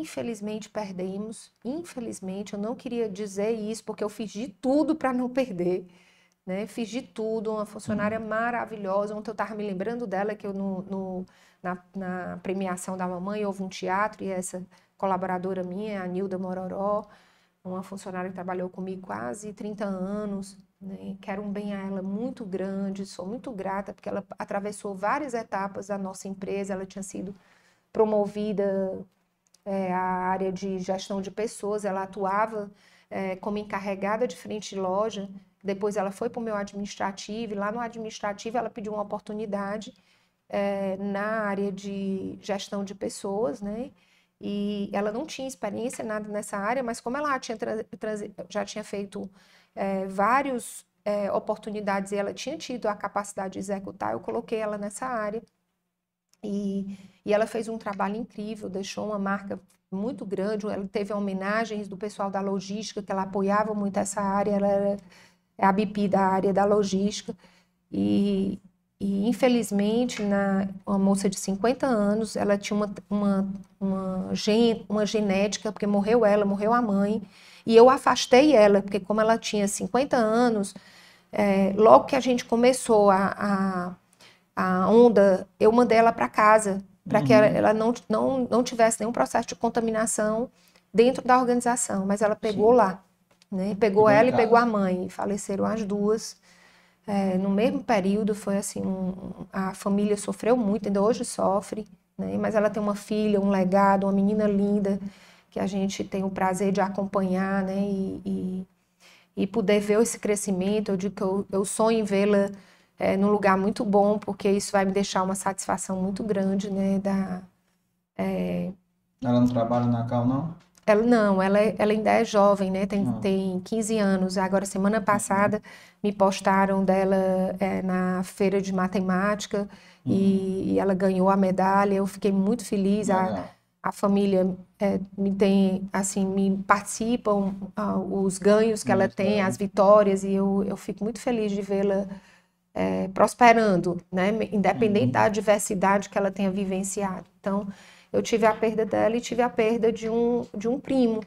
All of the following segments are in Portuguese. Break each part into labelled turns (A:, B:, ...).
A: infelizmente perdemos. Infelizmente, eu não queria dizer isso porque eu fiz de tudo para não perder. Né? Fiz de tudo, uma funcionária hum. maravilhosa. Ontem eu estava me lembrando dela que eu no, no na, na, premiação da mamãe houve um teatro e essa colaboradora minha, a Nilda Mororó, uma funcionária que trabalhou comigo quase 30 anos, né? quero um bem a ela muito grande, sou muito grata porque ela atravessou várias etapas da nossa empresa, ela tinha sido promovida é, a área de gestão de pessoas, ela atuava é, como encarregada de frente de loja, depois ela foi para o meu administrativo, e lá no administrativo ela pediu uma oportunidade é, na área de gestão de pessoas, né? E ela não tinha experiência nada nessa área, mas como ela tinha já tinha feito é, várias é, oportunidades e ela tinha tido a capacidade de executar, eu coloquei ela nessa área. E, e ela fez um trabalho incrível, deixou uma marca muito grande. Ela teve homenagens do pessoal da logística, que ela apoiava muito essa área, ela era a BP da área da logística. E, e infelizmente, na, uma moça de 50 anos, ela tinha uma, uma, uma, gen, uma genética, porque morreu ela, morreu a mãe, e eu afastei ela, porque como ela tinha 50 anos, é, logo que a gente começou a, a a onda, eu mandei ela para casa, para uhum. que ela, uhum. ela, não, não, não tivesse nenhum processo de contaminação dentro da organização, mas ela pegou Sim. lá. Né? Pegou ela e pegou a mãe, faleceram as duas. É, no mesmo período foi assim, um, a família sofreu muito, ainda hoje sofre, né? mas ela tem uma filha, um legado, uma menina linda que a gente tem o prazer de acompanhar, né? E, e, e poder ver esse crescimento. Eu digo que eu, eu sonho em vê-la é, num lugar muito bom, porque isso vai me deixar uma satisfação muito grande, né? Da, é... Ela não trabalha na Cal, não? Ela não, ela, é, ela ainda é jovem, né? Tem, ah. tem 15 anos. Agora, semana uhum. passada, me postaram dela é, na feira de matemática uhum. e, e, ela ganhou a medalha. Eu fiquei muito feliz. A, a família é, me tem, assim, me participam uh, os ganhos que muito ela uhum. tem, as vitórias, e eu, eu fico muito feliz de vê-la é, prosperando, né? independente uhum. da adversidade que ela tenha vivenciado. Então, eu tive a perda dela e tive a perda de um, de um primo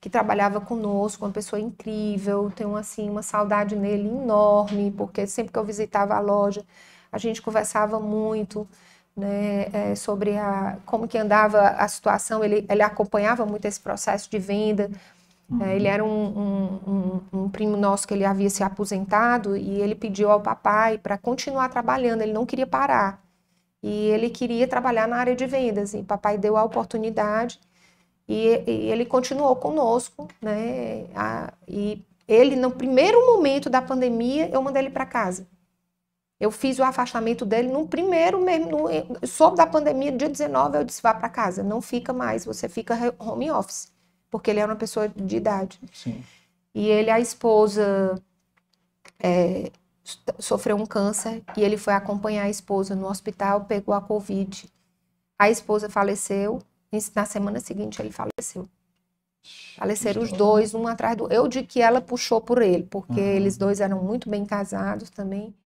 A: que trabalhava conosco, uma pessoa incrível, tenho assim uma saudade nele enorme, porque sempre que eu visitava a loja, a gente conversava muito, né, é, sobre a, como que andava a situação, ele, ele acompanhava muito esse processo de venda, é, ele era um, um, um, um, primo nosso que ele havia se aposentado e ele pediu ao papai para continuar trabalhando, ele não queria parar. E ele queria trabalhar na área de vendas e papai deu a oportunidade e, e ele continuou conosco, né? A, e ele, no primeiro momento da pandemia, eu mandei ele para casa. Eu fiz o afastamento dele no primeiro mesmo, no, sob da pandemia, dia 19, eu disse, vá para casa, não fica mais, você fica home office porque ele era é uma pessoa de idade. Sim. E ele, a esposa, é, sofreu um câncer e ele foi acompanhar a esposa no hospital, pegou a Covid. A esposa faleceu e na semana seguinte ele faleceu. Faleceram os dois, um atrás do. Eu digo que ela puxou por ele, porque uhum. eles dois eram muito bem casados também.